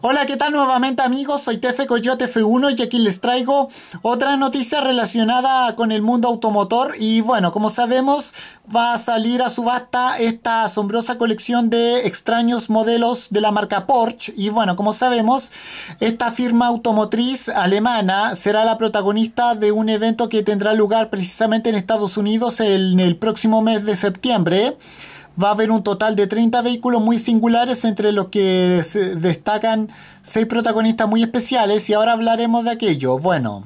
Hola, ¿qué tal nuevamente amigos? Soy Tefe Coyote F1 y aquí les traigo otra noticia relacionada con el mundo automotor y bueno, como sabemos va a salir a subasta esta asombrosa colección de extraños modelos de la marca Porsche y bueno, como sabemos esta firma automotriz alemana será la protagonista de un evento que tendrá lugar precisamente en Estados Unidos en el próximo mes de septiembre va a haber un total de 30 vehículos muy singulares, entre los que se destacan 6 protagonistas muy especiales, y ahora hablaremos de aquello. Bueno.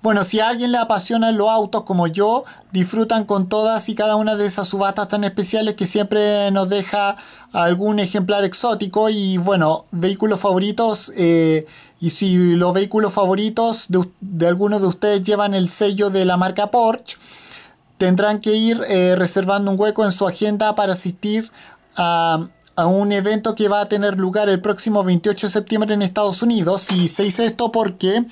Bueno, si a alguien le apasionan los autos como yo, disfrutan con todas y cada una de esas subastas tan especiales que siempre nos deja algún ejemplar exótico y bueno, vehículos favoritos eh, y si los vehículos favoritos de, de algunos de ustedes llevan el sello de la marca Porsche, tendrán que ir eh, reservando un hueco en su agenda para asistir a, un evento que va a tener lugar el próximo 28 de septiembre en Estados Unidos. Y se dice esto porque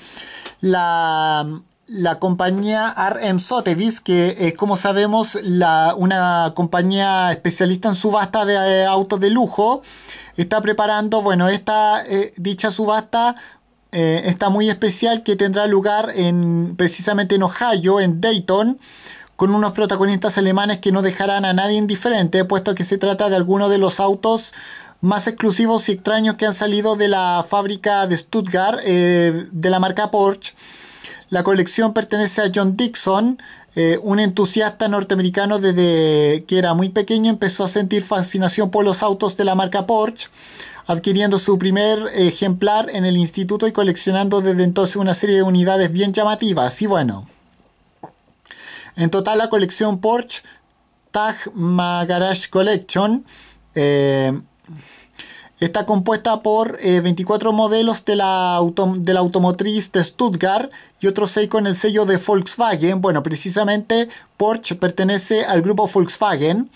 la, la compañía RM Sotheby's, que es como sabemos la, una compañía especialista en subasta de eh, autos de lujo, está preparando, bueno, esta eh, dicha subasta está muy especial que tendrá lugar en precisamente en Ohio, en Dayton, con unos protagonistas alemanes que no dejarán a nadie indiferente, puesto que se trata de algunos de los autos más exclusivos y extraños que han salido de la fábrica de Stuttgart eh, de la marca Porsche. La colección pertenece a John Dixon, eh, un entusiasta norteamericano desde que era muy pequeño empezó a sentir fascinación por los autos de la marca Porsche, adquiriendo su primer ejemplar en el instituto y coleccionando desde entonces una serie de unidades bien llamativas. Y bueno, en total la colección Porsche Tag Garage Collection eh, está compuesta por 24 eh, modelos de la, automotriz de Stuttgart y otros 6 con el sello de Volkswagen. Bueno, precisamente Porsche pertenece al grupo Volkswagen,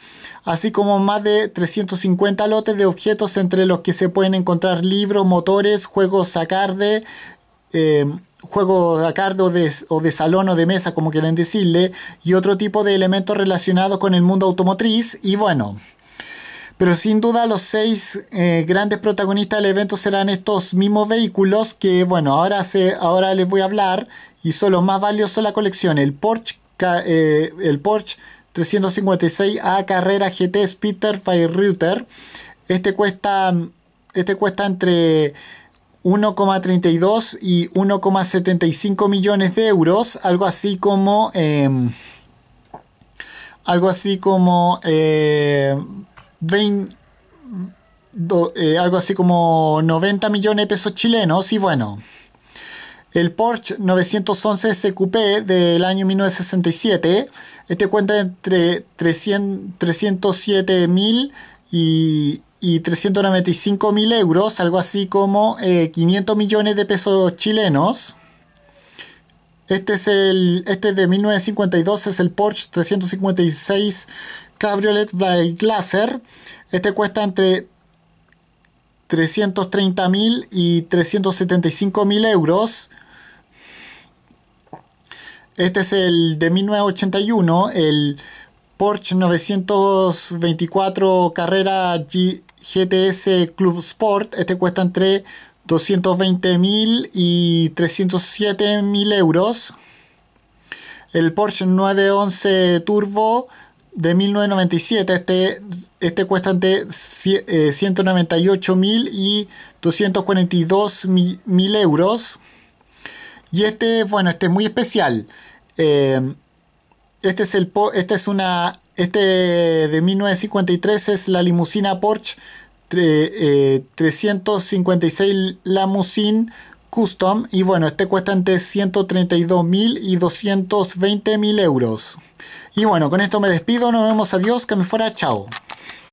así como más de 350 lotes de objetos entre los que se pueden encontrar libros, motores, juegos sacarde... Eh, Juego a acardo o de salón o de mesa, como quieren decirle, y otro tipo de elementos relacionados con el mundo automotriz. Y bueno, pero sin duda los seis eh, grandes protagonistas del evento serán estos mismos vehículos que, bueno, ahora, se, ahora les voy a hablar y son los más valiosos de la colección. El Porsche, eh, el Porsche 356A Carrera GT Speeder Fire Router. Este cuesta, este cuesta entre 1,32 y 1,75 millones de euros, algo así como em, algo así como 20, eh, eh, algo así como 90 millones de pesos chilenos y bueno el Porsche 911 SQP del año 1967 este cuenta entre 300, 307 mil y y 395 mil euros, algo así como 500 eh, millones de pesos chilenos. Este es el este es de 1952, es el Porsche 356 Cabriolet by Glaser. Este cuesta entre 330 mil y 375 mil euros. Este es el de 1981, el Porsche 924 Carrera GTS Club Sport. Este cuesta entre 220.000 y 307.000 euros. El Porsche 911 Turbo de 1997. Este, este cuesta entre 198.000 eh, y 242.000 euros. Y este, bueno, este es muy especial. Eh, este es, el, este es una. Este de 1953 es la limusina Porsche 356 eh, Lamusin Custom. Y bueno, este cuesta entre 132.000 y 220.000 euros. Y bueno, con esto me despido. Nos vemos. Adiós. Que me fuera. Chao.